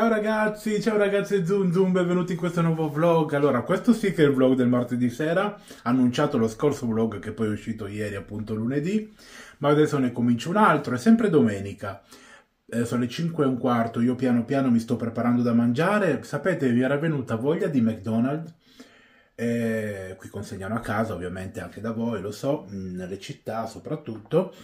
Ciao ragazzi, ciao ragazze Zoom Zoom, benvenuti in questo nuovo vlog. Allora, questo sì che è il vlog del martedì sera, annunciato lo scorso vlog che poi è uscito ieri, appunto lunedì, ma adesso ne comincio un altro, è sempre domenica. Eh, sono le 5 e un quarto, io piano piano mi sto preparando da mangiare. Sapete, mi era venuta voglia di McDonald's, eh, qui consegnano a casa ovviamente anche da voi, lo so, mm, nelle città soprattutto,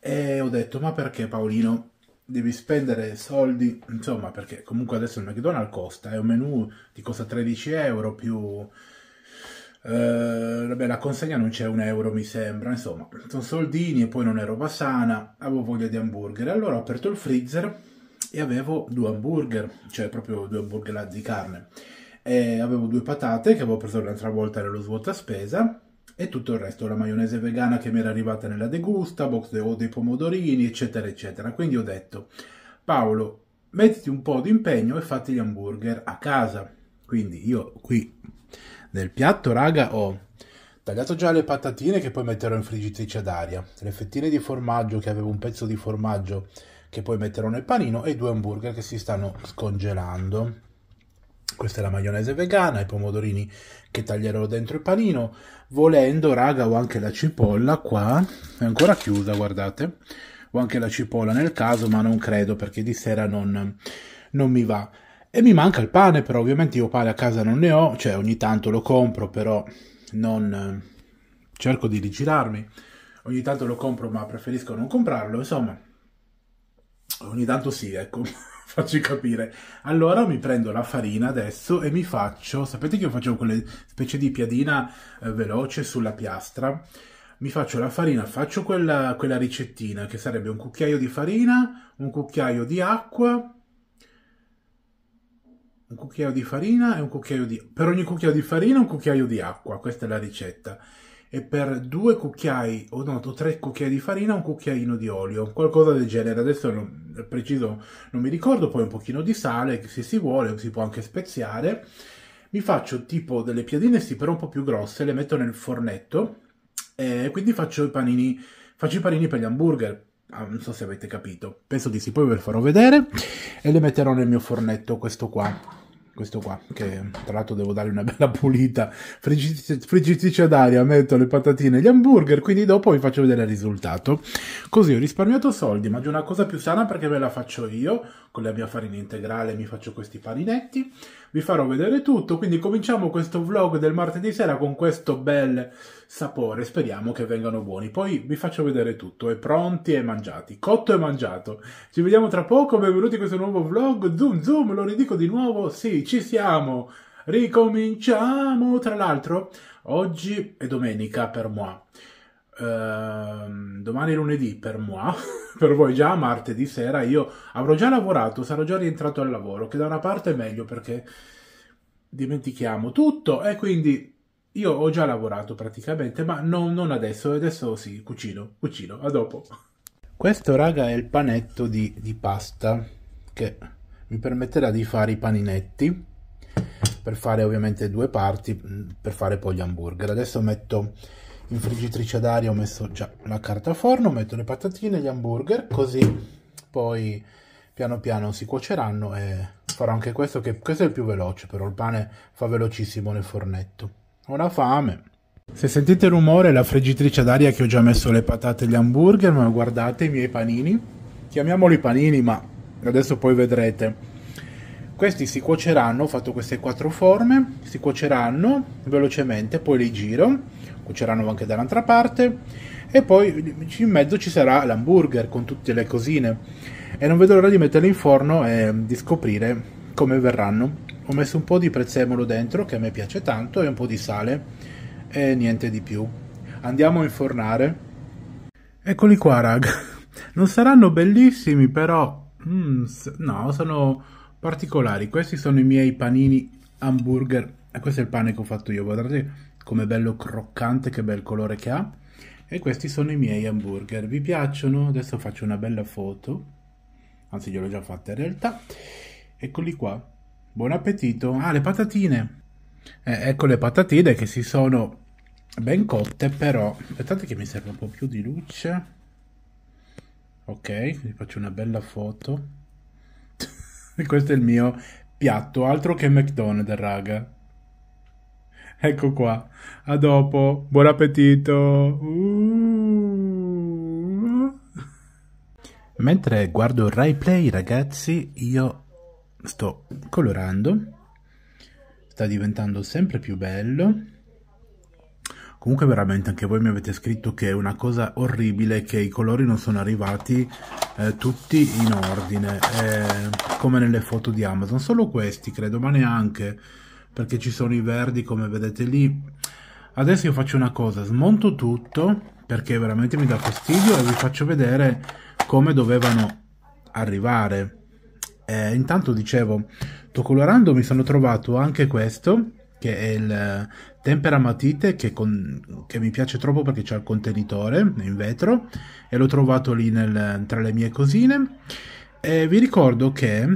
e ho detto, ma perché Paolino? devi spendere soldi, insomma, perché comunque adesso il McDonald's costa, è un menù, ti costa 13 euro più... Eh, vabbè, la consegna non c'è un euro, mi sembra, insomma, sono soldini e poi non è roba sana, avevo voglia di hamburger, allora ho aperto il freezer e avevo due hamburger, cioè proprio due hamburger di carne, e avevo due patate che avevo preso l'altra volta nello svuota spesa, e tutto il resto, la maionese vegana che mi era arrivata nella degusta, box o dei pomodorini, eccetera, eccetera. Quindi ho detto, Paolo, mettiti un po' di impegno e fatti gli hamburger a casa. Quindi io qui nel piatto, raga, ho tagliato già le patatine che poi metterò in friggitrice ad aria, le fettine di formaggio che avevo un pezzo di formaggio che poi metterò nel panino e due hamburger che si stanno scongelando. Questa è la maionese vegana, i pomodorini che taglierò dentro il panino. Volendo, raga, ho anche la cipolla qua, è ancora chiusa, guardate. Ho anche la cipolla nel caso, ma non credo perché di sera non, non mi va. E mi manca il pane, però ovviamente io pane a casa non ne ho, cioè ogni tanto lo compro, però non... cerco di rigirarmi. Ogni tanto lo compro, ma preferisco non comprarlo, insomma. Ogni tanto sì, ecco. Facci capire. Allora mi prendo la farina adesso e mi faccio, sapete che io faccio quelle specie di piadina eh, veloce sulla piastra? Mi faccio la farina, faccio quella, quella ricettina che sarebbe un cucchiaio di farina, un cucchiaio di acqua, un cucchiaio di farina e un cucchiaio di... per ogni cucchiaio di farina un cucchiaio di acqua, questa è la ricetta e per due cucchiai o no, tre cucchiai di farina un cucchiaino di olio, qualcosa del genere. Adesso non, preciso non mi ricordo, poi un pochino di sale se si vuole, si può anche speziare. Mi faccio tipo delle piadine, sì, però un po' più grosse, le metto nel fornetto e quindi faccio i panini, faccio i panini per gli hamburger. Ah, non so se avete capito, penso di sì, poi ve lo farò vedere e le metterò nel mio fornetto questo qua questo qua, che tra l'altro devo dare una bella pulita, friggitrice, d'aria, metto le patatine e gli hamburger, quindi dopo vi faccio vedere il risultato. Così ho risparmiato soldi, mangio una cosa più sana perché ve la faccio io, con la mia farina integrale mi faccio questi paninetti, vi farò vedere tutto, quindi cominciamo questo vlog del martedì sera con questo bel sapore, speriamo che vengano buoni, poi vi faccio vedere tutto, è pronti e mangiati, cotto e mangiato. Ci vediamo tra poco, benvenuti in questo nuovo vlog, zoom zoom, lo ridico di nuovo, sì, ci siamo! Ricominciamo! Tra l'altro, oggi è domenica per moi. Uh, domani è lunedì per moi, per voi già martedì sera io avrò già lavorato, sarò già rientrato al lavoro, che da una parte è meglio perché dimentichiamo tutto e quindi io ho già lavorato praticamente, ma no, non adesso, adesso sì, cucino, cucino, a dopo. Questo raga è il panetto di, di pasta che mi permetterà di fare i paninetti per fare ovviamente due parti mm, per fare poi gli hamburger adesso metto in friggitrice d'aria ho messo già la carta forno metto le patatine gli hamburger così poi piano piano si cuoceranno e farò anche questo che questo è il più veloce però il pane fa velocissimo nel fornetto ho la fame se sentite il rumore è la friggitrice d'aria che ho già messo le patate e gli hamburger ma guardate i miei panini chiamiamoli panini ma adesso poi vedrete questi si cuoceranno ho fatto queste quattro forme si cuoceranno velocemente poi li giro cuoceranno anche dall'altra parte e poi in mezzo ci sarà l'hamburger con tutte le cosine e non vedo l'ora di metterli in forno e di scoprire come verranno ho messo un po' di prezzemolo dentro che a me piace tanto e un po' di sale e niente di più andiamo a infornare eccoli qua raga non saranno bellissimi però Mm, no, sono particolari. Questi sono i miei panini hamburger. E eh, questo è il pane che ho fatto io. Guardate come bello croccante, che bel colore che ha. E questi sono i miei hamburger. Vi piacciono? Adesso faccio una bella foto. Anzi, gliel'ho già fatta in realtà. Eccoli qua. Buon appetito. Ah, le patatine. Eh, ecco le patatine che si sono ben cotte, però... Aspettate che mi serve un po' più di luce ok vi faccio una bella foto questo è il mio piatto altro che McDonald's raga ecco qua a dopo buon appetito uh. mentre guardo il Rai Play ragazzi io sto colorando sta diventando sempre più bello Comunque veramente anche voi mi avete scritto che è una cosa orribile che i colori non sono arrivati eh, tutti in ordine, eh, come nelle foto di Amazon. Solo questi credo, ma neanche, perché ci sono i verdi come vedete lì. Adesso io faccio una cosa, smonto tutto, perché veramente mi dà fastidio, e vi faccio vedere come dovevano arrivare. Eh, intanto dicevo, sto colorando mi sono trovato anche questo, che è il tempera matite che, con, che mi piace troppo perché c'è il contenitore in vetro e l'ho trovato lì nel, tra le mie cosine. E vi ricordo che,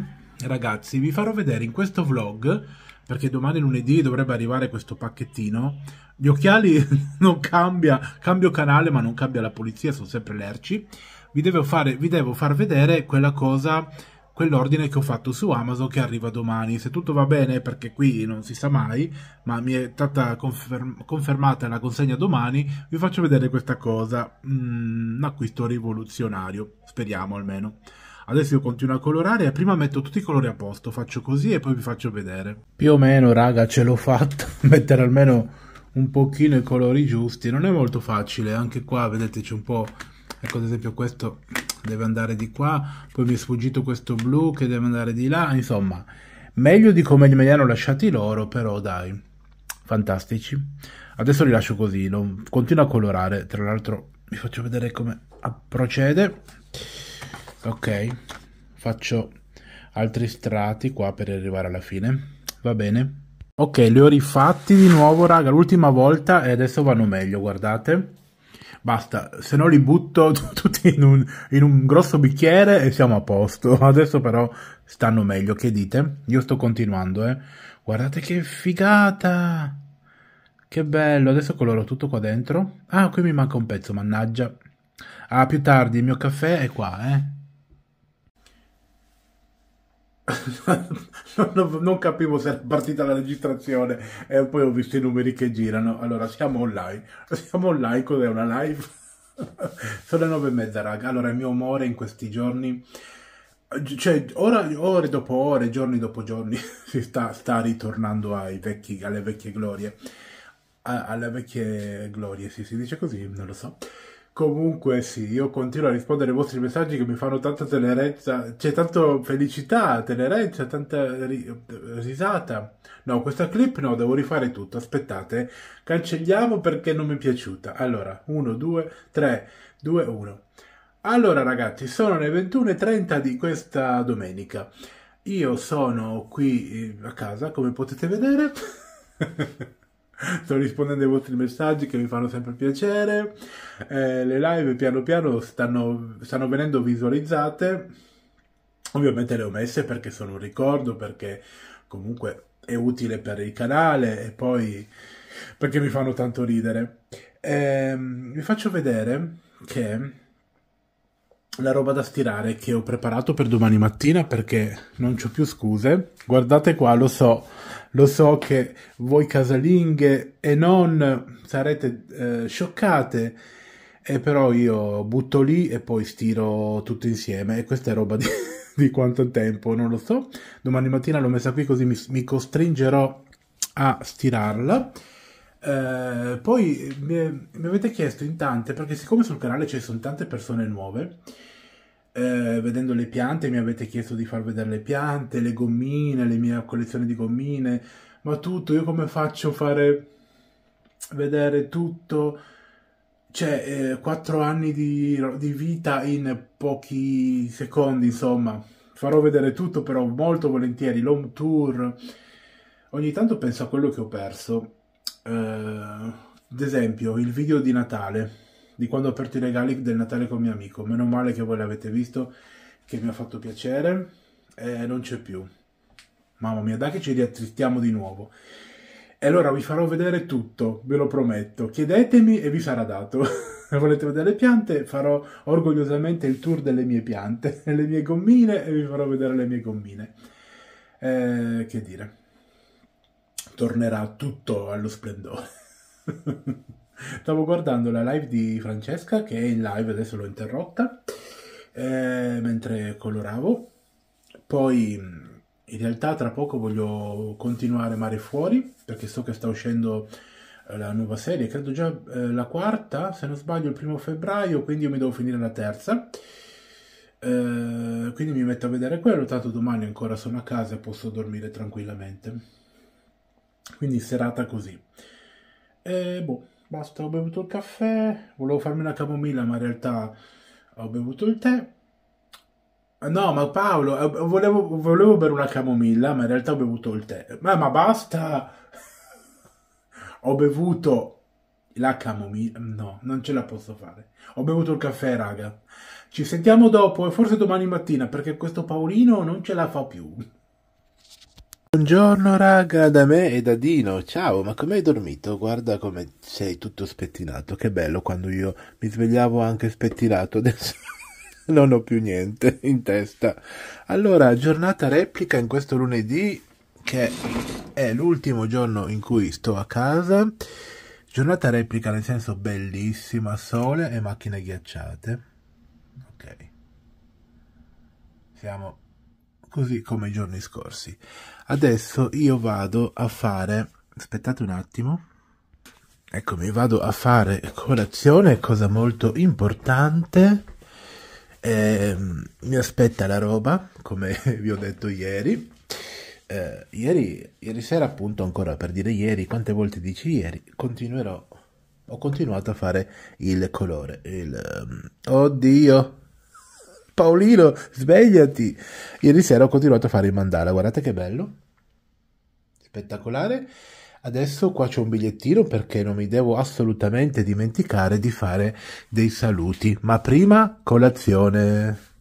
ragazzi, vi farò vedere in questo vlog, perché domani lunedì dovrebbe arrivare questo pacchettino, gli occhiali non cambia, cambio canale ma non cambia la pulizia, sono sempre lerci. Vi devo, fare, vi devo far vedere quella cosa quell'ordine che ho fatto su Amazon che arriva domani. Se tutto va bene, perché qui non si sa mai, ma mi è stata conferm- confermata la consegna domani, vi faccio vedere questa cosa. Mm, un acquisto rivoluzionario, speriamo almeno. Adesso io continuo a colorare e prima metto tutti i colori a posto, faccio così e poi vi faccio vedere. Più o meno, raga, ce l'ho fatta. Mettere almeno un pochino i colori giusti non è molto facile, anche qua vedete c'è un po' ecco ad esempio questo deve andare di qua poi mi è sfuggito questo blu che deve andare di là insomma meglio di come me li hanno lasciati loro però dai fantastici adesso li lascio così lo continuo a colorare tra l'altro vi faccio vedere come procede ok faccio altri strati qua per arrivare alla fine va bene ok li ho rifatti di nuovo raga l'ultima volta e adesso vanno meglio guardate basta, se no li butto tutti in un, in un, grosso bicchiere e siamo a posto. Adesso però stanno meglio, che dite? Io sto continuando, eh. Guardate che figata! Che bello, adesso coloro tutto qua dentro. Ah, qui mi manca un pezzo, mannaggia. Ah, più tardi, il mio caffè è qua, eh. non, capivo se era partita la registrazione e eh, poi ho visto i numeri che girano. Allora, siamo online. Siamo online, cos'è una live? Sono le nove e mezza, raga. Allora, il mio umore in questi giorni, cioè ora, ore dopo ore, giorni dopo giorni, si sta, sta ritornando vecchi, alle vecchie glorie. A, alle vecchie glorie, sì, si dice così, non lo so. Comunque sì, io continuo a rispondere ai vostri messaggi che mi fanno tanta tenerezza, c'è tanta felicità, tenerezza, tanta ri- risata. No, questa clip no, devo rifare tutto, aspettate, cancelliamo perché non mi è piaciuta. Allora, 1, 2, 3, 2, 1. Allora ragazzi, sono le 21.30 di questa domenica. Io sono qui eh, a casa, come potete vedere. sto rispondendo ai vostri messaggi che mi fanno sempre piacere. Eh, le live piano piano stanno, stanno venendo visualizzate. Ovviamente le ho messe perché sono un ricordo, perché comunque è utile per il canale e poi perché mi fanno tanto ridere. Eh, vi faccio vedere che la roba da stirare che ho preparato per domani mattina perché non ho più scuse. Guardate qua, lo so, lo so che voi casalinghe e non sarete eh, scioccate, e eh, però io butto lì e poi stiro tutto insieme e questa è roba di, di quanto tempo, non lo so. Domani mattina l'ho messa qui così mi, mi costringerò a stirarla eh, poi mi, mi, avete chiesto in tante, perché siccome sul canale ci sono tante persone nuove, eh, vedendo le piante mi avete chiesto di far vedere le piante, le gommine, le mie collezioni di gommine, ma tutto, io come faccio a fare vedere tutto? Cioè, eh, quattro eh, anni di, di vita in pochi secondi, insomma. Farò vedere tutto però molto volentieri, l'home tour. Ogni tanto penso a quello che ho perso eh, ad esempio il video di Natale, di quando ho aperto i regali del Natale con mio amico, meno male che voi l'avete visto, che mi ha fatto piacere, eh, non c'è più. Mamma mia, dai che ci riattristiamo di nuovo. E allora vi farò vedere tutto, ve lo prometto. Chiedetemi e vi sarà dato. Volete vedere le piante? Farò orgogliosamente il tour delle mie piante, le mie gommine e vi farò vedere le mie gommine. Eh, che dire tornerà tutto allo splendore. Stavo guardando la live di Francesca che è in live, adesso l'ho interrotta, eh, mentre coloravo. Poi mm, in realtà tra poco voglio continuare Mare Fuori perché so che sta uscendo eh, la nuova serie, credo già eh, la quarta, se non sbaglio il primo febbraio, quindi io mi devo finire la terza. Eh, quindi mi metto a vedere quello, tanto domani ancora sono a casa e posso dormire tranquillamente. Quindi serata così. E boh, basta, ho bevuto il caffè, volevo farmi una camomilla, ma in realtà ho bevuto il tè. No, ma Paolo, eh, volevo, volevo bere una camomilla, ma in realtà ho bevuto il tè. Ma, ma basta! ho bevuto la camomilla. No, non ce la posso fare. Ho bevuto il caffè, raga. Ci sentiamo dopo e forse domani mattina, perché questo Paolino non ce la fa più. Buongiorno raga, da me e da Dino, ciao, ma come hai dormito? Guarda come sei tutto spettinato, che bello quando io mi svegliavo anche spettinato, adesso non ho più niente in testa. Allora, giornata replica in questo lunedì, che è l'ultimo giorno in cui sto a casa, giornata replica nel senso bellissima, sole e macchine ghiacciate. Ok, siamo così come i giorni scorsi adesso io vado a fare aspettate un attimo eccomi vado a fare colazione cosa molto importante eh, mi aspetta la roba come vi ho detto ieri eh, ieri, ieri sera appunto ancora per dire ieri quante volte dici ieri continuerò ho continuato a fare il colore il um, oddio Paolino, svegliati! Ieri sera ho continuato a fare il mandala, guardate che bello, spettacolare. Adesso qua c'è un bigliettino perché non mi devo assolutamente dimenticare di fare dei saluti, ma prima colazione.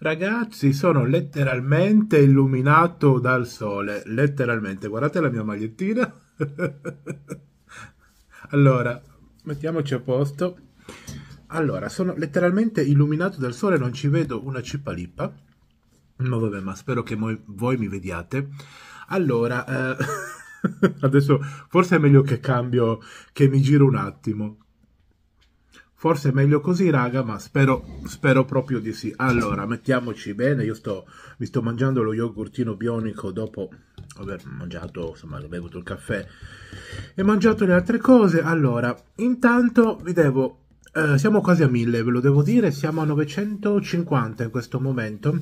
Ragazzi, sono letteralmente illuminato dal sole, letteralmente. Guardate la mia magliettina. allora, mettiamoci a posto. Allora, sono letteralmente illuminato dal sole, non ci vedo una cippa lippa. Ma vabbè, ma spero che moi, voi mi vediate. Allora, eh, adesso forse è meglio che cambio, che mi giro un attimo. Forse è meglio così, raga, ma spero, spero proprio di sì. Allora, mettiamoci bene. Io sto, mi sto mangiando lo yogurtino bionico dopo aver mangiato, insomma, bevuto il caffè e mangiato le altre cose. Allora, intanto vi devo eh, siamo quasi a 1000, ve lo devo dire, siamo a 950 in questo momento,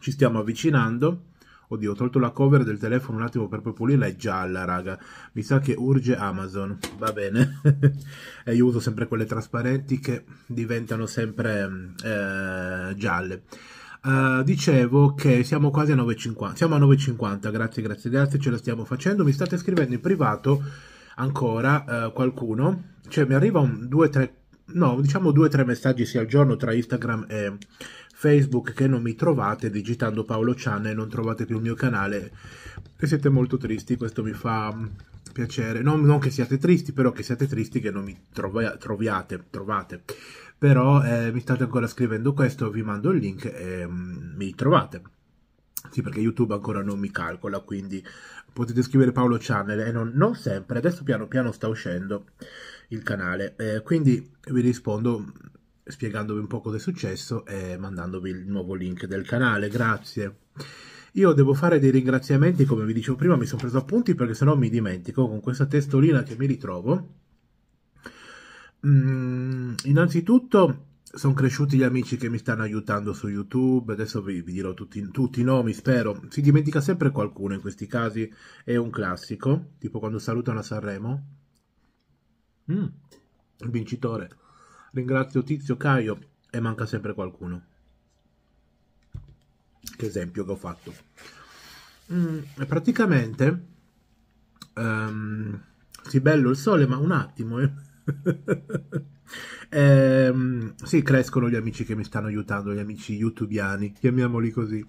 ci stiamo avvicinando. Oddio, ho tolto la cover del telefono un attimo per poi pulirla, è gialla, raga. Mi sa che urge Amazon, va bene. e eh, io uso sempre quelle trasparenti che diventano sempre eh, gialle. Uh, dicevo che siamo quasi a 9,50. Siamo a 9,50. Grazie, grazie, grazie. Ce la stiamo facendo. Mi state scrivendo in privato ancora uh, qualcuno. Cioè, mi arriva un 2, 3, no, diciamo due o tre messaggi sia al giorno tra Instagram e Facebook che non mi trovate, digitando Paolo Cianne non trovate più il mio canale e siete molto tristi, questo mi fa mm, piacere, non, non che siate tristi, però che siate tristi che non mi trova, troviate, trovate, però eh, mi state ancora scrivendo questo, vi mando il link e mm, mi trovate. Sì, perché YouTube ancora non mi calcola, quindi potete scrivere Paolo Channel e non, non sempre, adesso piano piano sta uscendo il canale. Eh, quindi vi rispondo spiegandovi un po' cosa è successo e mandandovi il nuovo link del canale. Grazie. Io devo fare dei ringraziamenti, come vi dicevo prima, mi sono preso appunti perché sennò mi dimentico con questa testolina che mi ritrovo. Mm, innanzitutto sono cresciuti gli amici che mi stanno aiutando su YouTube, adesso vi, vi dirò tutti, tutti, i nomi, spero. Si dimentica sempre qualcuno in questi casi, è un classico, tipo quando salutano a Sanremo. Mm, vincitore. Ringrazio Tizio, Caio e manca sempre qualcuno. Che esempio che ho fatto. Mm, praticamente... Um, sì, bello il sole, ma un attimo. Eh. eh, sì, crescono gli amici che mi stanno aiutando, gli amici youtubiani, chiamiamoli così.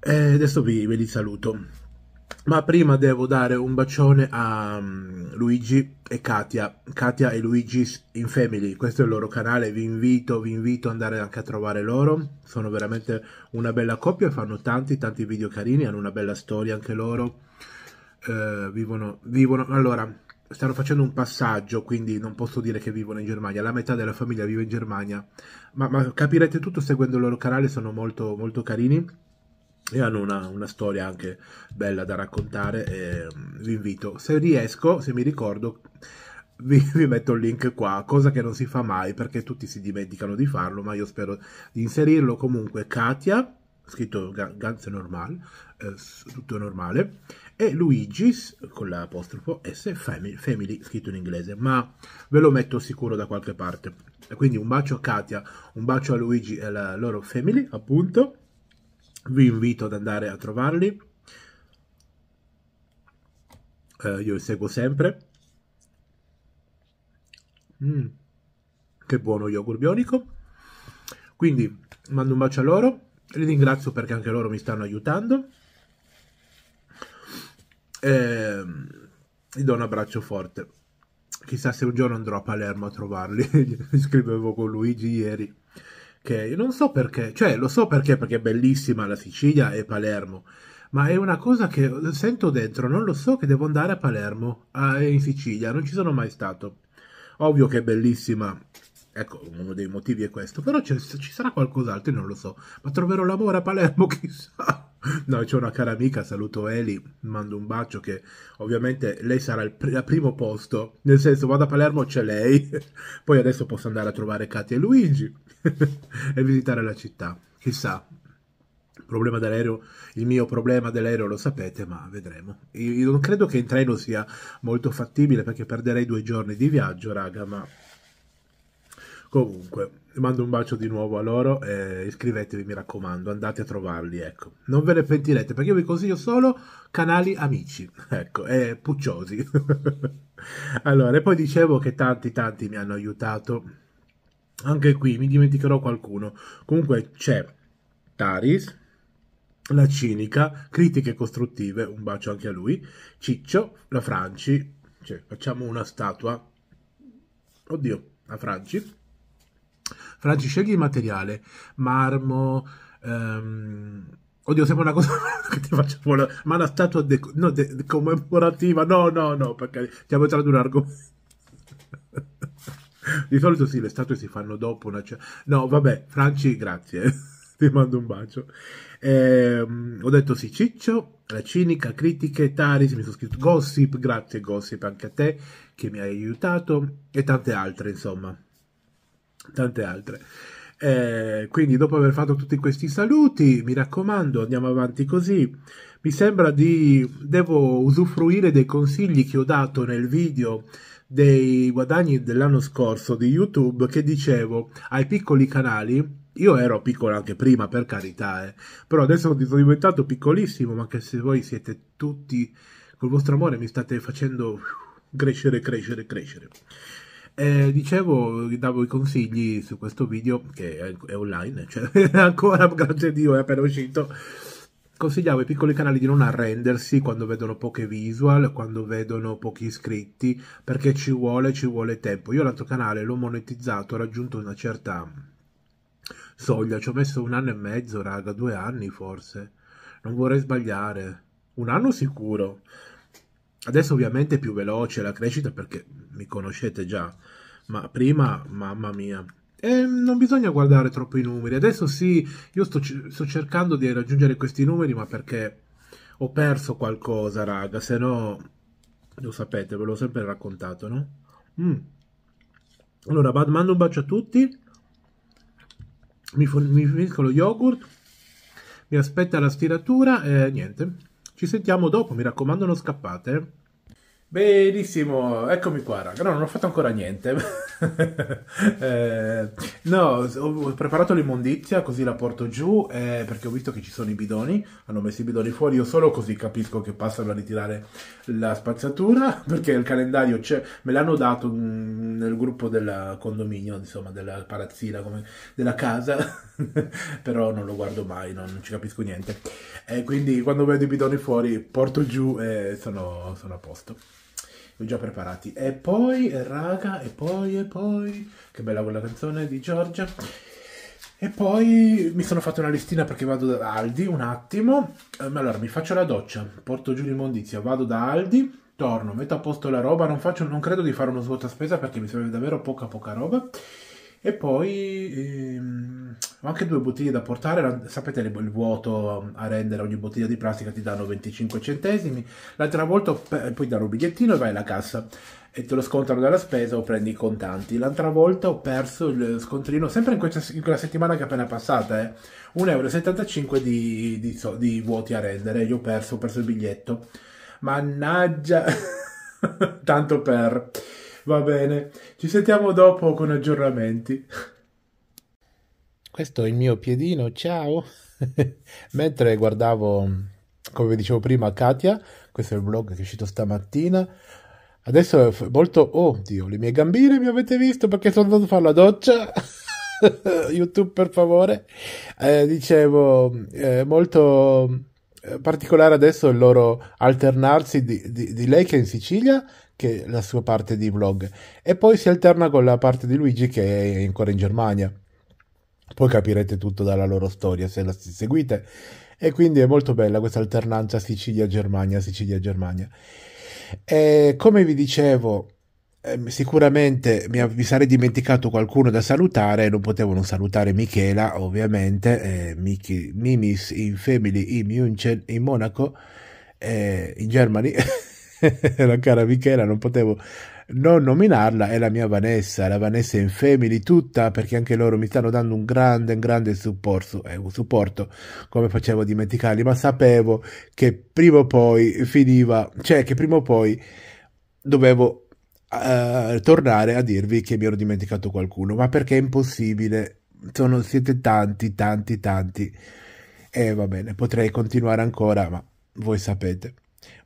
Eh, adesso vi, li saluto. Ma prima devo dare un bacione a mm, Luigi e Katia, Katia e Luigi in Family, questo è il loro canale, vi invito, vi invito ad andare anche a trovare loro, sono veramente una bella coppia, fanno tanti, tanti video carini, hanno una bella storia anche loro, eh, vivono, vivono, allora, stanno facendo un passaggio, quindi non posso dire che vivono in Germania, la metà della famiglia vive in Germania, ma, ma capirete tutto seguendo il loro canale, sono molto, molto carini e hanno una, una, storia anche bella da raccontare. E mm, vi invito, se riesco, se mi ricordo, vi, vi, metto il link qua, cosa che non si fa mai perché tutti si dimenticano di farlo, ma io spero di inserirlo. Comunque, Katia, scritto Ganz Normal, eh, tutto normale, e Luigi con l'apostrofo S, family, family, scritto in inglese, ma ve lo metto sicuro da qualche parte. Quindi un bacio a Katia, un bacio a Luigi e alla loro family, appunto vi invito ad andare a trovarli. Eh, io li seguo sempre. Mm, che buono yogurt bionico. Quindi mando un bacio a loro, li ringrazio perché anche loro mi stanno aiutando. E ehm, gli do un abbraccio forte. Chissà se un giorno andrò a Palermo a trovarli. Scrivevo con Luigi ieri che non so perché, cioè lo so perché, perché è bellissima la Sicilia e Palermo, ma è una cosa che sento dentro, non lo so che devo andare a Palermo, a, in Sicilia, non ci sono mai stato. Ovvio che è bellissima, ecco, uno dei motivi è questo, però ci sarà qualcos'altro, non lo so, ma troverò l'amore a Palermo, chissà. No, c'è una cara amica, saluto Eli, mando un bacio che ovviamente lei sarà il pr- primo posto, nel senso vado a Palermo c'è lei, poi adesso posso andare a trovare Katia e Luigi e visitare la città, chissà, problema dell'aereo, il mio problema dell'aereo lo sapete, ma vedremo. Io, io non credo che in treno sia molto fattibile perché perderei due giorni di viaggio, raga, ma Comunque, mando un bacio di nuovo a loro. Eh, iscrivetevi, mi raccomando, andate a trovarli. Ecco. Non ve ne pentirete perché io vi consiglio solo canali amici, ecco, e pucciosi. allora, e poi dicevo che tanti, tanti mi hanno aiutato. Anche qui mi dimenticherò qualcuno. Comunque c'è Taris, la cinica, critiche costruttive, un bacio anche a lui, Ciccio, la Franci, cioè, facciamo una statua. Oddio, la Franci Franci, scegli il materiale, marmo, ehm, Oddio, sembra una cosa che ti faccio volare, ma la statua de, no, de, commemorativa. No, no, no, perché stiamo entrando un argomento. Di solito sì, le statue si fanno dopo una... No, vabbè, Franci, grazie. ti mando un bacio. Eh, ho detto sì, Ciccio, la cinica, critiche, Taris, mi sono scritto gossip, grazie gossip anche a te che mi hai aiutato e tante altre, insomma tante altre. Eh, quindi dopo aver fatto tutti questi saluti, mi raccomando, andiamo avanti così. Mi sembra di... devo usufruire dei consigli che ho dato nel video dei guadagni dell'anno scorso di YouTube che dicevo ai piccoli canali. Io ero piccolo anche prima, per carità, eh. però adesso sono diventato piccolissimo, ma che se voi siete tutti col vostro amore mi state facendo uh, crescere, crescere, crescere. Eh, dicevo, davo i consigli su questo video che è, online, cioè ancora, grazie a Dio, è appena uscito. Consigliavo ai piccoli canali di non arrendersi quando vedono poche visual, quando vedono pochi iscritti, perché ci vuole, ci vuole tempo. Io l'altro canale l'ho monetizzato, ho raggiunto una certa soglia, ci ho messo un anno e mezzo, raga, due anni forse. Non vorrei sbagliare. Un anno sicuro Adesso ovviamente è più veloce la crescita perché mi conoscete già, ma prima, mamma mia. E eh, non bisogna guardare troppo i numeri. Adesso sì, io sto, sto cercando di raggiungere questi numeri, ma perché ho perso qualcosa, raga. Se no, lo sapete, ve l'ho sempre raccontato, no? Mm. Allora, bad, mando un bacio a tutti. Mi, mi finisco lo yogurt. Mi aspetta la stiratura e niente. Ci sentiamo dopo, mi raccomando non scappate. Benissimo, eccomi qua raga, no non ho fatto ancora niente, eh, no ho preparato l'immondizia così la porto giù eh, perché ho visto che ci sono i bidoni, hanno messo i bidoni fuori, io solo così capisco che passano a ritirare la spazzatura perché il calendario c'è, me l'hanno dato mh, mm, nel gruppo del condominio, insomma della palazzina, come, della casa, però non lo guardo mai, no, non ci capisco niente, eh, quindi quando vedo i bidoni fuori porto giù e sono, sono a posto. Li ho già preparati. E poi, eh, raga, e poi, e poi. Che bella quella canzone di Giorgia. E poi mi sono fatto una listina perché vado da Aldi un attimo. Ehm, allora mi faccio la doccia, porto giù l'immondizia, vado da Aldi, torno, metto a posto la roba. Non, faccio, non credo di fare uno svuoto a spesa perché mi serve davvero poca, poca roba. E poi. Ehm ho anche due bottiglie da portare, sapete il vuoto um, a rendere ogni bottiglia di plastica ti danno 25 centesimi, l'altra volta poi danno un bigliettino e vai alla cassa e te lo scontano dalla spesa o prendi i contanti. L'altra volta ho perso il scontrino, sempre in, questa, in quella settimana che è appena passata, eh, 1,75 euro di, di, di, vuoti a rendere, io ho perso, ho perso il biglietto. Mannaggia, tanto per... Va bene, ci sentiamo dopo con aggiornamenti questo è il mio piedino, ciao! Mentre guardavo, come vi dicevo prima, Katia, questo è il vlog che è uscito stamattina, adesso è molto... Oh Dio, le mie gambine mi avete visto perché sono andato a fare la doccia? YouTube per favore. Eh, dicevo, è eh, molto eh, particolare adesso il loro alternarsi di, di, di lei che è in Sicilia che è la sua parte di vlog e poi si alterna con la parte di Luigi che è ancora in Germania poi capirete tutto dalla loro storia se la seguite. E quindi è molto bella questa alternanza Sicilia-Germania, Sicilia-Germania. E come vi dicevo, ehm, sicuramente mi, sarei dimenticato qualcuno da salutare, non potevo non salutare Michela, ovviamente, eh, Michi- Mimis in Family in München, in Monaco, eh, in Germany. la cara Michela, non potevo non nominarla è la mia Vanessa, la Vanessa in Family tutta, perché anche loro mi stanno dando un grande, un grande supporto, eh, un supporto, come facevo a dimenticarli, ma sapevo che prima o poi finiva, cioè che prima o poi dovevo uh, tornare a dirvi che mi ero dimenticato qualcuno, ma perché è impossibile, Sono, siete tanti, tanti, tanti, e eh, va bene, potrei continuare ancora, ma voi sapete.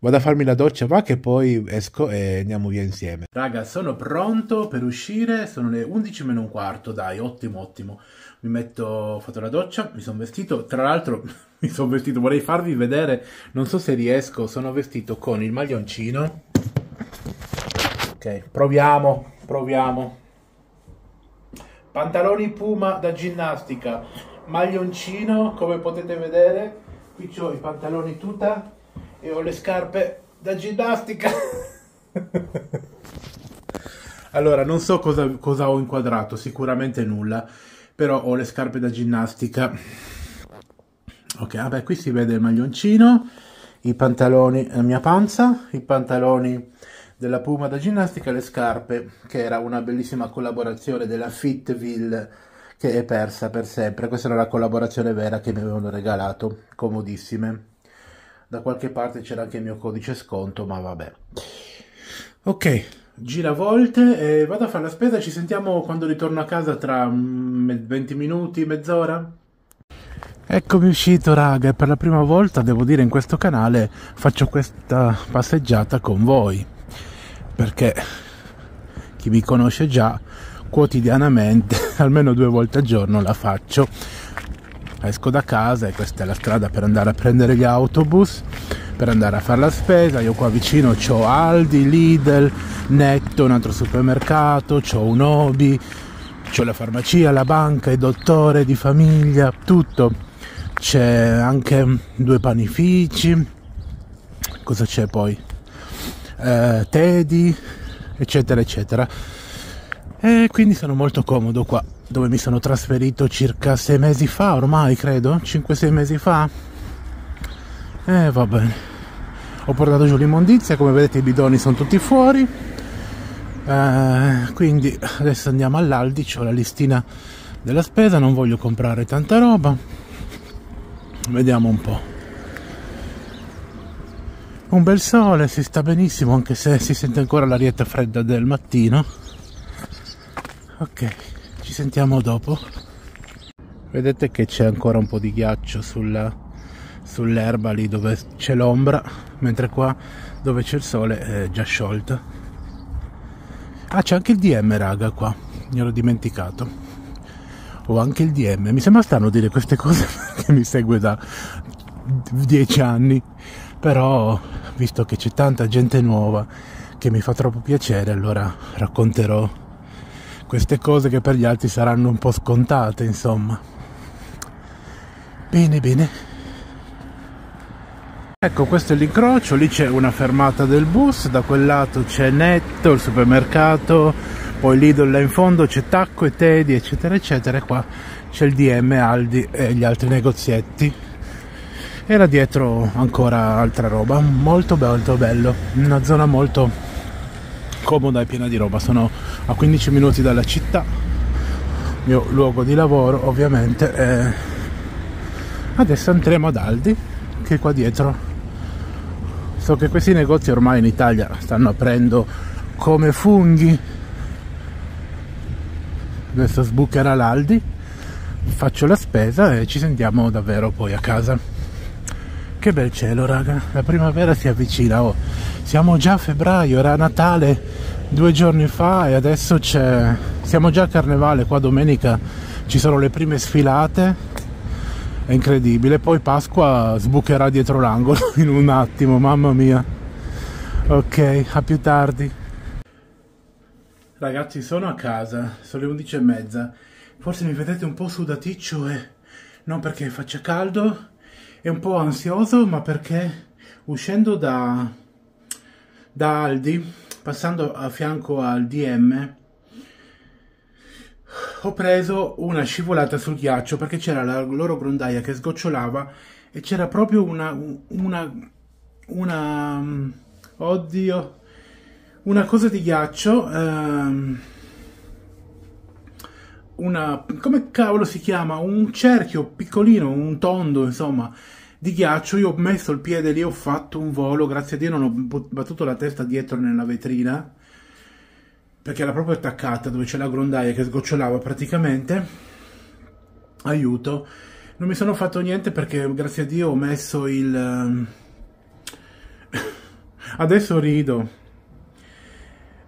Vado a farmi la doccia, va che poi esco e andiamo via insieme. Raga, sono pronto per uscire, sono le 11 meno un quarto, dai, ottimo, ottimo. Mi metto, ho fatto la doccia, mi sono vestito, tra l'altro mi sono vestito, vorrei farvi vedere, non so se riesco, sono vestito con il maglioncino. Ok, proviamo, proviamo. Pantaloni Puma da ginnastica, maglioncino, come potete vedere, qui ho i pantaloni tuta e ho le scarpe da ginnastica. allora, non so cosa, cosa ho inquadrato, sicuramente nulla, però ho le scarpe da ginnastica. Ok, vabbè, qui si vede il maglioncino, i pantaloni, la eh, mia panza, i pantaloni della Puma da ginnastica le scarpe, che era una bellissima collaborazione della Fitville che è persa per sempre. Questa era la collaborazione vera che mi avevano regalato, comodissime da qualche parte c'era anche il mio codice sconto, ma vabbè. Ok, gira volte, e vado a fare la spesa, ci sentiamo quando ritorno a casa tra 20 mm, minuti, mezz'ora. Eccomi uscito raga e per la prima volta devo dire in questo canale faccio questa passeggiata con voi perché chi mi conosce già quotidianamente almeno due volte al giorno la faccio esco da casa e questa è la strada per andare a prendere gli autobus, per andare a fare la spesa. Io qua vicino ho Aldi, Lidl, Netto, un altro supermercato, ho un hobby, ho la farmacia, la banca, il dottore di famiglia, tutto. C'è anche due panifici, cosa c'è poi? Eh, tedi, eccetera, eccetera. E quindi sono molto comodo qua dove mi sono trasferito circa sei mesi fa ormai credo 5-6 mesi fa e eh, va bene ho portato giù l'immondizia come vedete i bidoni sono tutti fuori eh, quindi adesso andiamo all'Aldi ho la listina della spesa non voglio comprare tanta roba vediamo un po' un bel sole si sta benissimo anche se si sente ancora l'arietta fredda del mattino ok ci sentiamo dopo vedete che c'è ancora un po' di ghiaccio sulla, sull'erba lì dove c'è l'ombra mentre qua dove c'è il sole è già sciolta ah c'è anche il DM raga qua mi ero dimenticato ho anche il DM mi sembra strano dire queste cose perché mi segue da dieci anni però visto che c'è tanta gente nuova che mi fa troppo piacere allora racconterò queste cose che per gli altri saranno un po' scontate, insomma. Bene, bene. Ecco, questo è l'incrocio, lì c'è una fermata del bus, da quel lato c'è Netto, il supermercato, poi Lidl là in fondo c'è Tacco e Teddy, eccetera, eccetera, e qua c'è il DM, Aldi e gli altri negozietti. E là dietro ancora altra roba, molto molto bello, una zona molto comoda e piena di roba. Sono a 15 minuti dalla città, mio luogo di lavoro ovviamente. È... Adesso andremo ad Aldi, che è qua dietro. So che questi negozi ormai in Italia stanno aprendo come funghi. Adesso sbucherà l'Aldi, faccio la spesa e ci sentiamo davvero poi a casa. Che bel cielo, raga. La primavera si avvicina. Oh siamo già a febbraio, era Natale due giorni fa e adesso c'è... Siamo già a Carnevale, qua domenica ci sono le prime sfilate, è incredibile, poi Pasqua sbucherà dietro l'angolo in un attimo, mamma mia. Ok, a più tardi. Ragazzi, sono a casa, sono le 11 e mezza. Forse mi vedete un po' sudaticcio e non perché faccia caldo e un po' ansioso, ma perché uscendo da da Aldi, passando a fianco al DM, ho preso una scivolata sul ghiaccio perché c'era la loro grondaia che sgocciolava e c'era proprio una, una, una, oddio, una cosa di ghiaccio, ehm, una, come cavolo si chiama, un cerchio piccolino, un tondo, insomma, di ghiaccio, io ho messo il piede lì, ho fatto un volo, grazie a Dio non ho battuto la testa dietro nella vetrina, perché era proprio attaccata dove c'è la grondaia che sgocciolava praticamente. Aiuto. Non mi sono fatto niente perché grazie a Dio ho messo il... Ehm, adesso rido.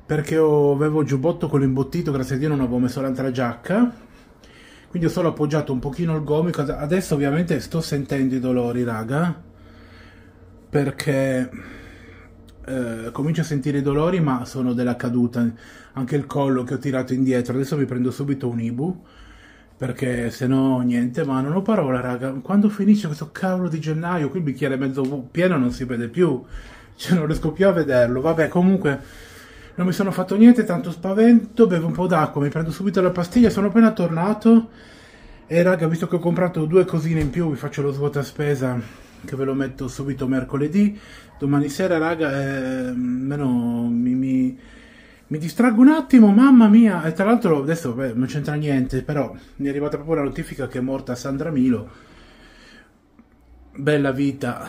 Perché avevo il giubbotto con l'imbottito, grazie a Dio non avevo messo l'altra giacca quindi ho solo appoggiato un pochino il gomito adesso ovviamente sto sentendo i dolori raga perché eh, comincio a sentire i dolori ma sono della caduta anche il collo che ho tirato indietro adesso mi prendo subito un ibu perché se no niente ma non ho parola raga quando finisce questo cavolo di gennaio qui il bicchiere mezzo pieno non si vede più cioè non riesco più a vederlo vabbè comunque non mi sono fatto niente, tanto spavento, bevo un po' d'acqua, mi prendo subito la pastiglia, sono appena tornato. E raga, visto che ho comprato due cosine in più, vi faccio lo svuota spesa che ve lo metto subito mercoledì. Domani sera, raga, eh, mi, mi, mi, distraggo un attimo, mamma mia. E tra l'altro adesso beh, non c'entra niente, però mi è arrivata proprio la notifica che è morta Sandra Milo. Bella vita,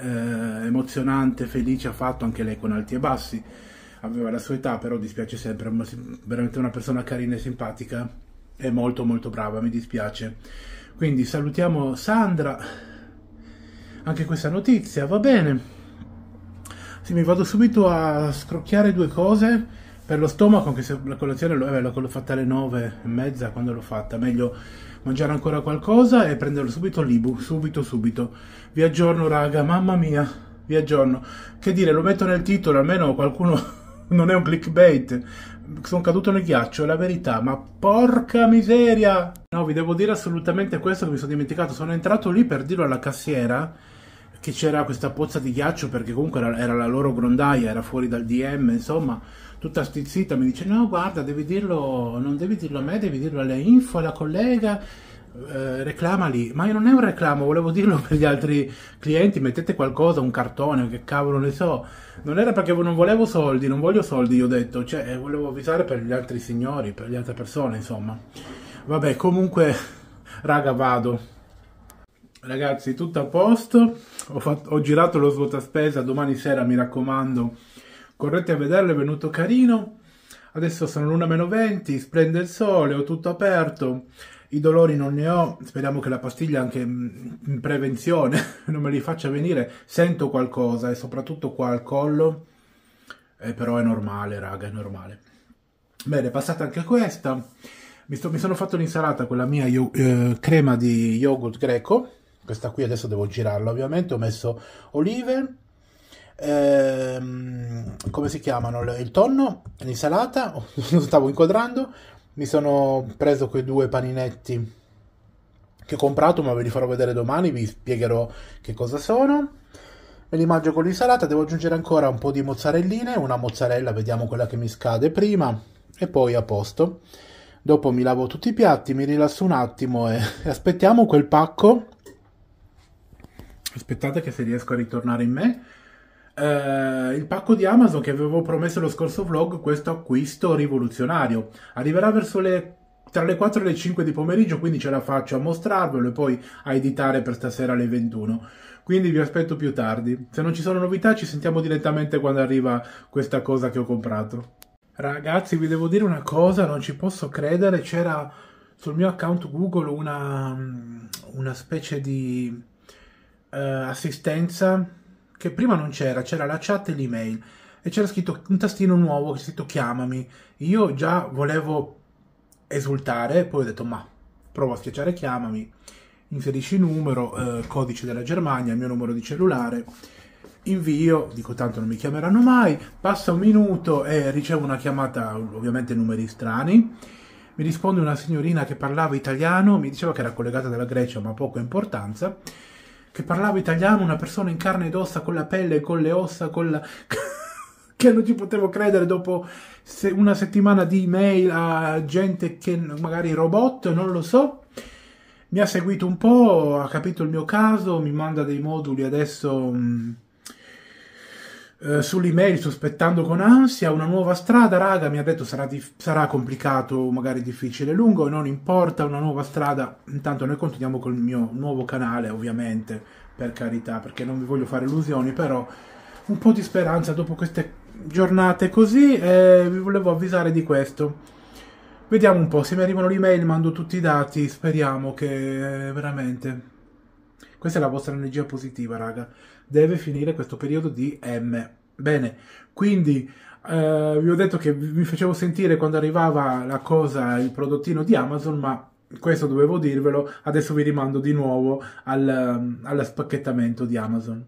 eh, emozionante, felice ha fatto anche lei con alti e bassi aveva la sua età, però dispiace sempre, è veramente una persona carina e simpatica e molto molto brava, mi dispiace. Quindi salutiamo Sandra, anche questa notizia, va bene. Sì, mi vado subito a scrocchiare due cose per lo stomaco, anche se la colazione eh, l'ho fatta alle nove e mezza quando l'ho fatta, meglio mangiare ancora qualcosa e prenderlo subito l'Ibu, subito subito. Vi aggiorno raga, mamma mia, vi aggiorno. Che dire, lo metto nel titolo, almeno qualcuno non è un clickbait. Sono caduto nel ghiaccio, è la verità, ma porca miseria! No, vi devo dire assolutamente questo che mi sono dimenticato. Sono entrato lì per dirlo alla cassiera che c'era questa pozza di ghiaccio perché comunque era, era la loro grondaia, era fuori dal DM, insomma, tutta stizzita mi dice "No, guarda, devi dirlo, non devi dirlo a me, devi dirlo alle info, alla collega" eh, reclamali, ma io non è un reclamo, volevo dirlo per gli altri clienti, mettete qualcosa, un cartone, che cavolo ne so. Non era perché non volevo soldi, non voglio soldi, io ho detto, cioè eh, volevo avvisare per gli altri signori, per le altre persone, insomma. Vabbè, comunque, raga, vado. Ragazzi, tutto a posto. Ho, fatto, ho girato lo svuota spesa domani sera, mi raccomando. Correte a vederlo, è venuto carino. Adesso sono l'una meno 20, splende il sole, ho tutto aperto. I dolori non ne ho, speriamo che la pastiglia anche in prevenzione non me li faccia venire. Sento qualcosa e soprattutto qua al collo, eh, però è normale raga, è normale. Bene, passata anche questa. Mi, sto, mi sono fatto l'insalata con la mia eh, crema di yogurt greco. Questa qui adesso devo girarla ovviamente. Ho messo olive, ehm, come si chiamano? Il tonno, l'insalata, lo stavo inquadrando, mi sono preso quei due paninetti che ho comprato, ma ve li farò vedere domani, vi spiegherò che cosa sono. Me li mangio con l'insalata, devo aggiungere ancora un po' di mozzarelline, una mozzarella, vediamo quella che mi scade prima, e poi a posto. Dopo mi lavo tutti i piatti, mi rilasso un attimo e, e aspettiamo quel pacco. Aspettate che se riesco a ritornare in me, eh, il pacco di Amazon che avevo promesso lo scorso vlog, questo acquisto rivoluzionario. Arriverà verso le tra le 4 e le 5 di pomeriggio, quindi ce la faccio a mostrarvelo e poi a editare per stasera alle 21. Quindi vi aspetto più tardi. Se non ci sono novità ci sentiamo direttamente quando arriva questa cosa che ho comprato. Ragazzi, vi devo dire una cosa, non ci posso credere, c'era sul mio account Google una, una specie di eh, assistenza che prima non c'era, c'era la chat e l'email e c'era scritto un tastino nuovo che c'è scritto chiamami. Io già volevo esultare, poi ho detto ma provo a schiacciare chiamami, inserisci numero, eh, codice della Germania, il mio numero di cellulare, invio, dico tanto non mi chiameranno mai, passa un minuto e ricevo una chiamata, ovviamente numeri strani, mi risponde una signorina che parlava italiano, mi diceva che era collegata dalla Grecia ma poco importanza, che parlava italiano, una persona in carne ed ossa, con la pelle, con le ossa, con la... che non ci potevo credere dopo una settimana di email a gente che magari robot, non lo so. Mi ha seguito un po', ha capito il mio caso, mi manda dei moduli adesso... Mh, mm, eh, sull'email sospettando con ansia una nuova strada, raga, mi ha detto sarà, dif- sarà complicato, magari difficile, lungo, non importa, una nuova strada, intanto noi continuiamo col mio nuovo canale ovviamente, per carità, perché non vi voglio fare illusioni, però un po' di speranza dopo queste giornate così, eh, vi volevo avvisare di questo. Vediamo un po', se mi arrivano le email mando tutti i dati, speriamo che eh, veramente... Questa è la vostra energia positiva, raga deve finire questo periodo di M. Bene, quindi eh, vi ho detto che mi facevo sentire quando arrivava la cosa, il prodottino di Amazon, ma questo dovevo dirvelo, adesso vi rimando di nuovo al, ehm, allo spacchettamento di Amazon.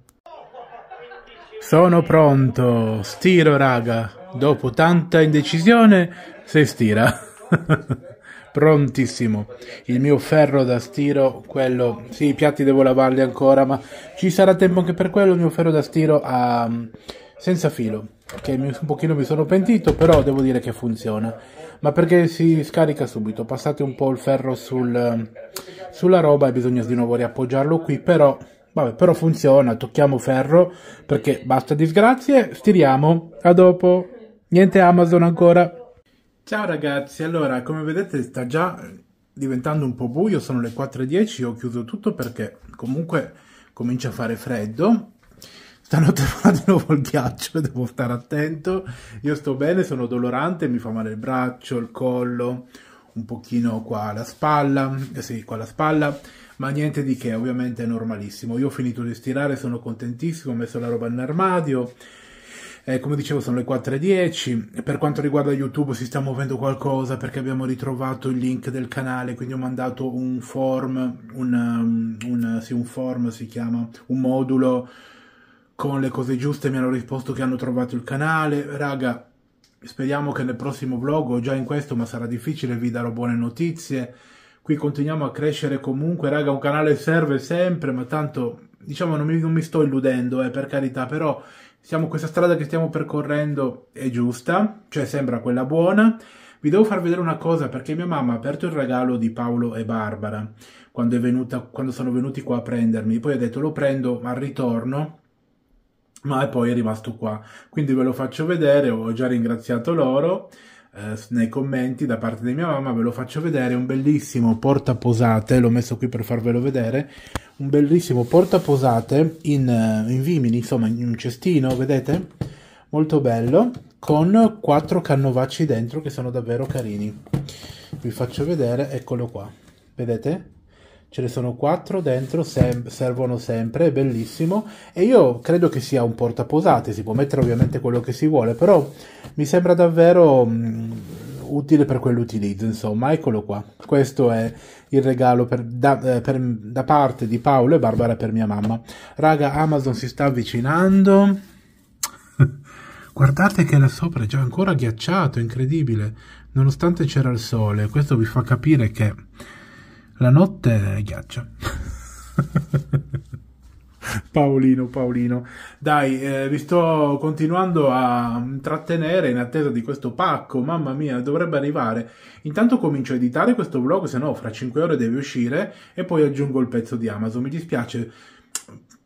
Sono pronto, stiro raga, dopo tanta indecisione si stira. Prontissimo. Il mio ferro da stiro, quello... Sì, i piatti devo lavarli ancora, ma ci sarà tempo anche per quello. Il mio ferro da stiro a... Ehm, senza filo. Che un pochino mi sono pentito, però devo dire che funziona. Ma perché si scarica subito. Passate un po' il ferro sul, sulla roba e bisogna di nuovo riappoggiarlo qui, però... Vabbè, però funziona, tocchiamo ferro, perché basta disgrazie, stiriamo, a dopo. Niente Amazon ancora. Ciao ragazzi, allora come vedete sta già diventando un po' buio, sono le 4.10, ho chiuso tutto perché comunque comincia a fare freddo. Stanotte fa di nuovo il ghiaccio, devo stare attento. Io sto bene, sono dolorante, mi fa male il braccio, il collo, un pochino qua la spalla, eh sì, qua alla spalla, ma niente di che, ovviamente è normalissimo. Io ho finito di stirare, sono contentissimo, ho messo la roba in armadio, eh, come dicevo sono le 4.10, per quanto riguarda YouTube si sta muovendo qualcosa perché abbiamo ritrovato il link del canale, quindi ho mandato un form, un, um, un, sì, un form si chiama, un modulo con le cose giuste, mi hanno risposto che hanno trovato il canale, raga speriamo che nel prossimo vlog o già in questo ma sarà difficile vi darò buone notizie qui continuiamo a crescere comunque raga un canale serve sempre ma tanto diciamo non mi, non mi sto illudendo eh, per carità però siamo, questa strada che stiamo percorrendo è giusta, cioè sembra quella buona. Vi devo far vedere una cosa perché mia mamma ha aperto il regalo di Paolo e Barbara quando, venuta, quando sono venuti qua a prendermi. Poi ha detto lo prendo al ritorno, ma poi è rimasto qua. Quindi ve lo faccio vedere, ho già ringraziato loro eh, nei commenti da parte di mia mamma, ve lo faccio vedere, un bellissimo porta posate l'ho messo qui per farvelo vedere, un bellissimo portaposate in, eh, in vimini, insomma in un cestino, vedete? Molto bello, con quattro cannovacci dentro che sono davvero carini. Vi faccio vedere, eccolo qua, vedete? ce ne sono quattro dentro, sem- servono sempre, è bellissimo e io credo che sia un portaposate, si può mettere ovviamente quello che si vuole, però mi sembra davvero mh, mm, utile per quell'utilizzo, insomma, eccolo qua. Questo è il regalo per, da, eh, per, da parte di Paolo e Barbara per mia mamma. Raga, Amazon si sta avvicinando. Guardate che là sopra è già ancora ghiacciato, incredibile, nonostante c'era il sole. Questo vi fa capire che la notte ghiaccia. Paolino, Paolino, dai, eh, vi sto continuando a trattenere in attesa di questo pacco. Mamma mia, dovrebbe arrivare. Intanto comincio a editare questo vlog, se no fra 5 ore deve uscire e poi aggiungo il pezzo di Amazon. Mi dispiace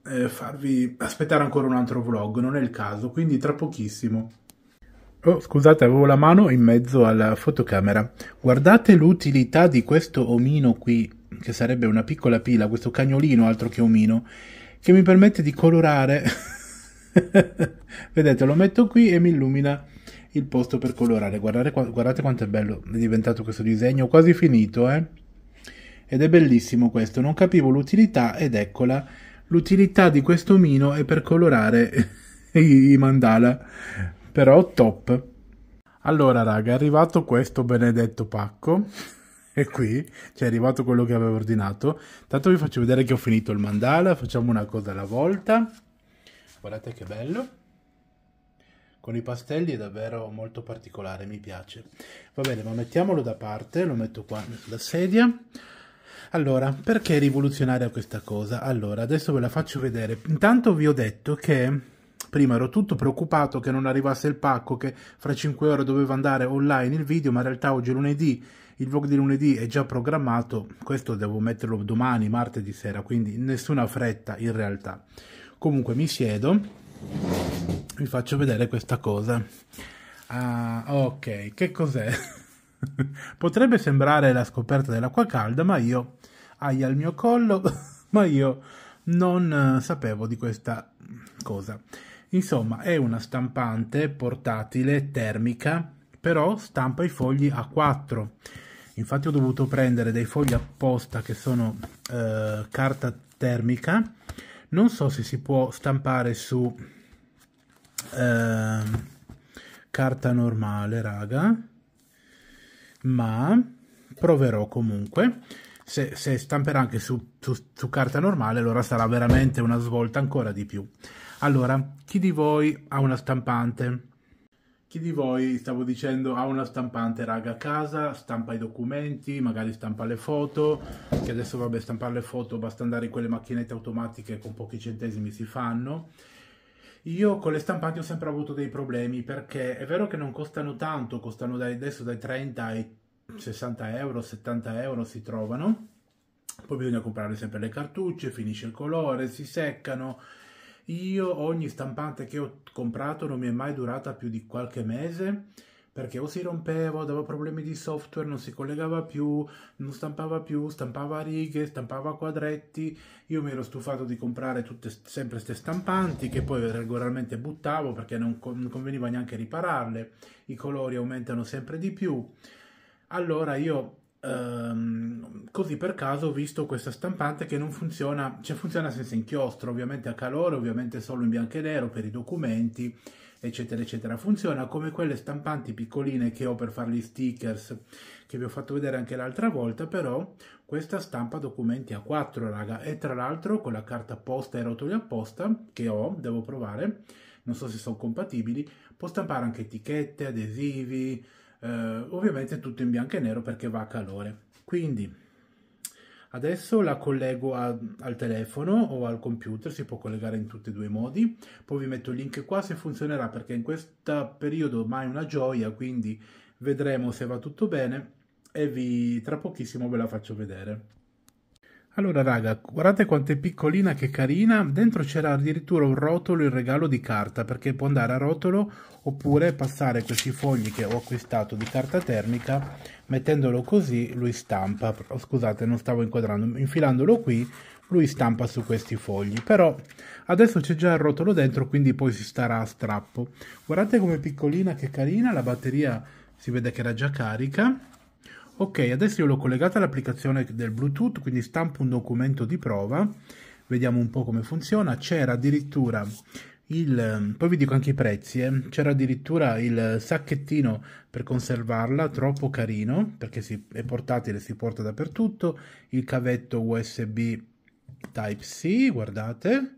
eh, farvi aspettare ancora un altro vlog, non è il caso, quindi tra pochissimo. Oh, scusate, avevo la mano in mezzo alla fotocamera. Guardate l'utilità di questo omino qui, che sarebbe una piccola pila, questo cagnolino altro che omino, che mi permette di colorare. Vedete, lo metto qui e mi illumina il posto per colorare. Guardate, guardate quanto è bello è diventato questo disegno, Ho quasi finito, eh? Ed è bellissimo questo, non capivo l'utilità ed eccola. L'utilità di questo omino è per colorare i mandala però top. Allora, raga, è arrivato questo benedetto pacco. E qui cioè è arrivato quello che avevo ordinato. Tanto vi faccio vedere che ho finito il mandala. Facciamo una cosa alla volta. Guardate che bello. Con i pastelli è davvero molto particolare, mi piace. Va bene, ma mettiamolo da parte, lo metto qua sulla sedia. Allora, perché è rivoluzionaria questa cosa? Allora, adesso ve la faccio vedere. Intanto vi ho detto che Prima ero tutto preoccupato che non arrivasse il pacco, che fra 5 ore doveva andare online il video, ma in realtà oggi è lunedì, il vlog di lunedì è già programmato, questo devo metterlo domani, martedì sera, quindi nessuna fretta in realtà. Comunque mi siedo, vi faccio vedere questa cosa. Ah, ok, che cos'è? Potrebbe sembrare la scoperta dell'acqua calda, ma io, ahi al mio collo, ma io non eh, sapevo di questa cosa. Insomma, è una stampante portatile termica, però stampa i fogli A4. Infatti ho dovuto prendere dei fogli apposta che sono eh, carta termica. Non so se si può stampare su eh, carta normale, raga, ma proverò comunque. Se, se stamperà anche su, su, su carta normale, allora sarà veramente una svolta ancora di più. Allora, chi di voi ha una stampante? Chi di voi, stavo dicendo, ha una stampante raga a casa, stampa i documenti, magari stampa le foto, che adesso vabbè stampare le foto basta andare in quelle macchinette automatiche con pochi centesimi si fanno. Io con le stampanti ho sempre avuto dei problemi perché è vero che non costano tanto, costano dai, adesso dai 30 ai 60 euro, 70 euro si trovano, poi bisogna comprare sempre le cartucce, finisce il colore, si seccano, io ogni stampante che ho comprato non mi è mai durata più di qualche mese perché o si rompeva, aveva problemi di software, non si collegava più, non stampava più, stampava righe, stampava quadretti. Io mi ero stufato di comprare tutte sempre queste stampanti che poi regolarmente buttavo perché non, non conveniva neanche ripararle. I colori aumentano sempre di più. Allora io Um, così per caso ho visto questa stampante che non funziona, cioè funziona senza inchiostro, ovviamente a calore, ovviamente solo in bianco e nero per i documenti, eccetera, eccetera. Funziona come quelle stampanti piccoline che ho per fare gli stickers, che vi ho fatto vedere anche l'altra volta, però questa stampa documenti a 4, raga, e tra l'altro con la carta apposta e rotoli apposta che ho, devo provare, non so se sono compatibili, può stampare anche etichette, adesivi, eh, ovviamente tutto in bianco e nero perché va a calore. Quindi adesso la collego a, al telefono o al computer, si può collegare in tutti e due i modi, poi vi metto il link qua se funzionerà perché in questo periodo mai una gioia, quindi vedremo se va tutto bene e vi, tra pochissimo ve la faccio vedere. Allora raga, guardate quanto è piccolina che carina, dentro c'era addirittura un rotolo in regalo di carta perché può andare a rotolo oppure passare questi fogli che ho acquistato di carta termica mettendolo così lui stampa, oh, scusate non stavo inquadrando, infilandolo qui lui stampa su questi fogli però adesso c'è già il rotolo dentro quindi poi si starà a strappo guardate com'è piccolina che carina, la batteria si vede che era già carica ok adesso io l'ho collegata all'applicazione del bluetooth quindi stampo un documento di prova vediamo un po' come funziona c'era addirittura il, ehm, poi vi dico anche i prezzi eh. c'era addirittura il sacchettino per conservarla troppo carino perché si, è portatile si porta dappertutto il cavetto usb type c guardate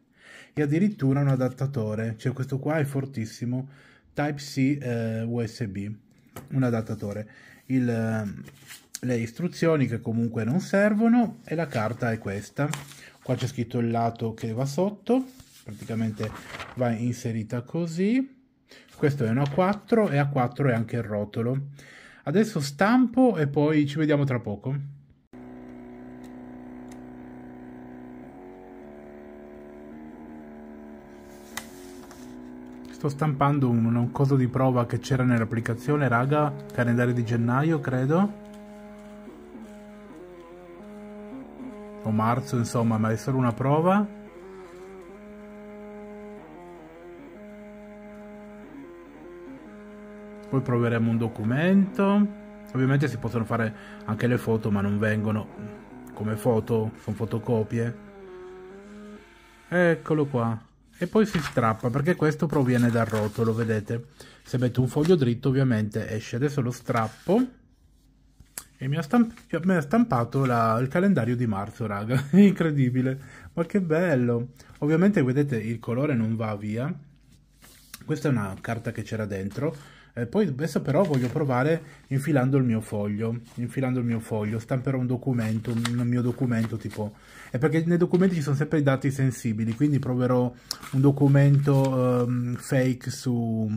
e addirittura un adattatore cioè questo qua è fortissimo type c eh, usb un adattatore il, ehm, le istruzioni che comunque non servono e la carta è questa. Qua c'è scritto il lato che va sotto, praticamente va inserita così. Questo è un A4 e A4 è anche il rotolo. Adesso stampo e poi ci vediamo tra poco. Sto stampando un, un coso di prova che c'era nell'applicazione, raga, calendario di gennaio, credo. O marzo, insomma, ma è solo una prova. Poi proveremo un documento. Ovviamente si possono fare anche le foto, ma non vengono come foto, sono fotocopie. Eccolo qua e poi si strappa perché questo proviene dal rotolo, vedete? Se metto un foglio dritto ovviamente esce. Adesso lo strappo e mi ha, stamp mi ha stampato la, il calendario di marzo, raga. incredibile, ma che bello! Ovviamente vedete il colore non va via. Questa è una carta che c'era dentro eh, poi adesso però voglio provare infilando il mio foglio, infilando il mio foglio, stamperò un documento, un mio documento tipo, è perché nei documenti ci sono sempre i dati sensibili, quindi proverò un documento um, fake su,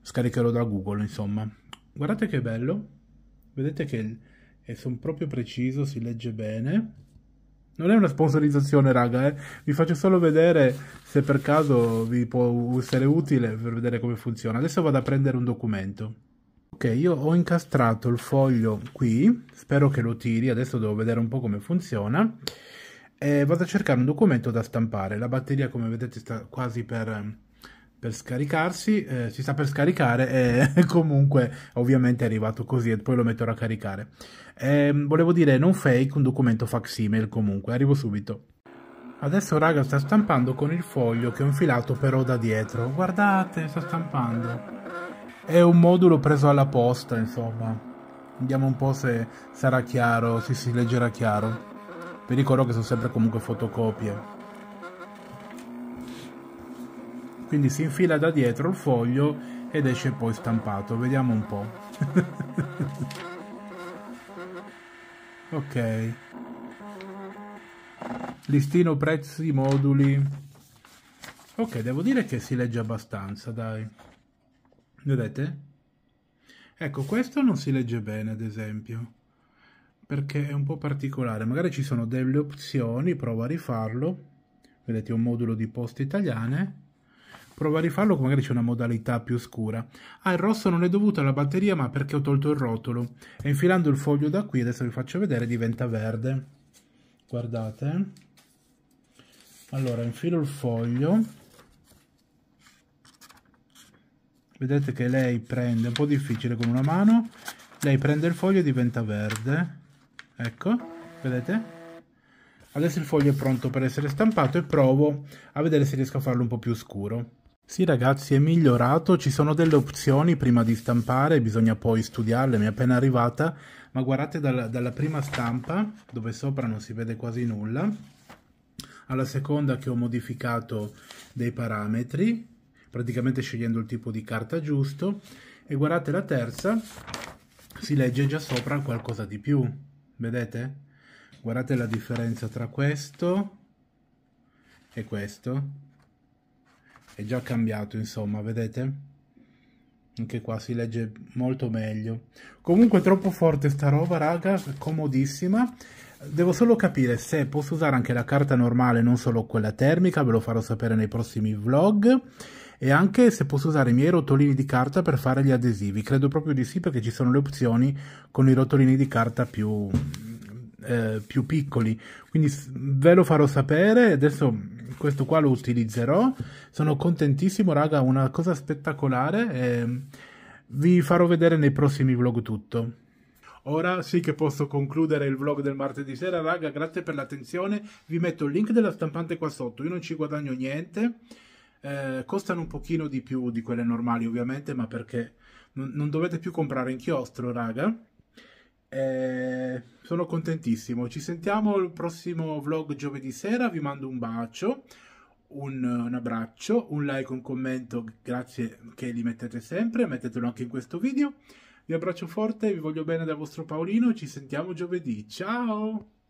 scaricherò da Google insomma. Guardate che bello, vedete che sono proprio preciso, si legge bene non è una sponsorizzazione, raga, eh. Vi faccio solo vedere se per caso vi può essere utile per vedere come funziona. Adesso vado a prendere un documento. Ok, io ho incastrato il foglio qui, spero che lo tiri, adesso devo vedere un po' come funziona. E vado a cercare un documento da stampare. La batteria, come vedete, sta quasi per per scaricarsi, eh, si sta per scaricare e comunque ovviamente è arrivato così e poi lo metterò a caricare. Eh, volevo dire non fake, un documento facsimile comunque, arrivo subito. Adesso raga sta stampando con il foglio che ho infilato però da dietro, guardate sta stampando. È un modulo preso alla posta insomma, vediamo un po' se sarà chiaro, se si leggerà chiaro. Vi ricordo che sono sempre comunque fotocopie. quindi si infila da dietro il foglio ed esce poi stampato vediamo un po' ok listino prezzi moduli ok devo dire che si legge abbastanza dai vedete ecco questo non si legge bene ad esempio perché è un po' particolare. Magari ci sono delle opzioni, provo a rifarlo. Vedete un modulo di poste italiane. Prova a rifarlo che magari c'è una modalità più scura. Ah, il rosso non è dovuto alla batteria ma perché ho tolto il rotolo. E infilando il foglio da qui, adesso vi faccio vedere, diventa verde. Guardate. Allora, infilo il foglio. Vedete che lei prende, un po' difficile con una mano, lei prende il foglio e diventa verde. Ecco, vedete? Adesso il foglio è pronto per essere stampato e provo a vedere se riesco a farlo un po' più scuro. Sì ragazzi, è migliorato, ci sono delle opzioni prima di stampare, bisogna poi studiarle, mi è appena arrivata, ma guardate dalla, dalla prima stampa, dove sopra non si vede quasi nulla, alla seconda che ho modificato dei parametri, praticamente scegliendo il tipo di carta giusto, e guardate la terza, si legge già sopra qualcosa di più, vedete? Guardate la differenza tra questo e questo, è già cambiato insomma vedete anche qua si legge molto meglio comunque troppo forte sta roba raga comodissima devo solo capire se posso usare anche la carta normale non solo quella termica ve lo farò sapere nei prossimi vlog e anche se posso usare i miei rotolini di carta per fare gli adesivi credo proprio di sì perché ci sono le opzioni con i rotolini di carta più eh, più piccoli quindi ve lo farò sapere adesso questo qua lo utilizzerò sono contentissimo raga una cosa spettacolare e ehm, vi farò vedere nei prossimi vlog tutto Ora sì che posso concludere il vlog del martedì sera, raga, grazie per l'attenzione, vi metto il link della stampante qua sotto, io non ci guadagno niente, eh, costano un pochino di più di quelle normali ovviamente, ma perché non, non dovete più comprare inchiostro, raga. Eh, sono contentissimo. Ci sentiamo al prossimo vlog giovedì sera. Vi mando un bacio, un, un, abbraccio, un like, un commento. Grazie che li mettete sempre. Mettetelo anche in questo video. Vi abbraccio forte, vi voglio bene dal vostro Paolino. Ci sentiamo giovedì. Ciao!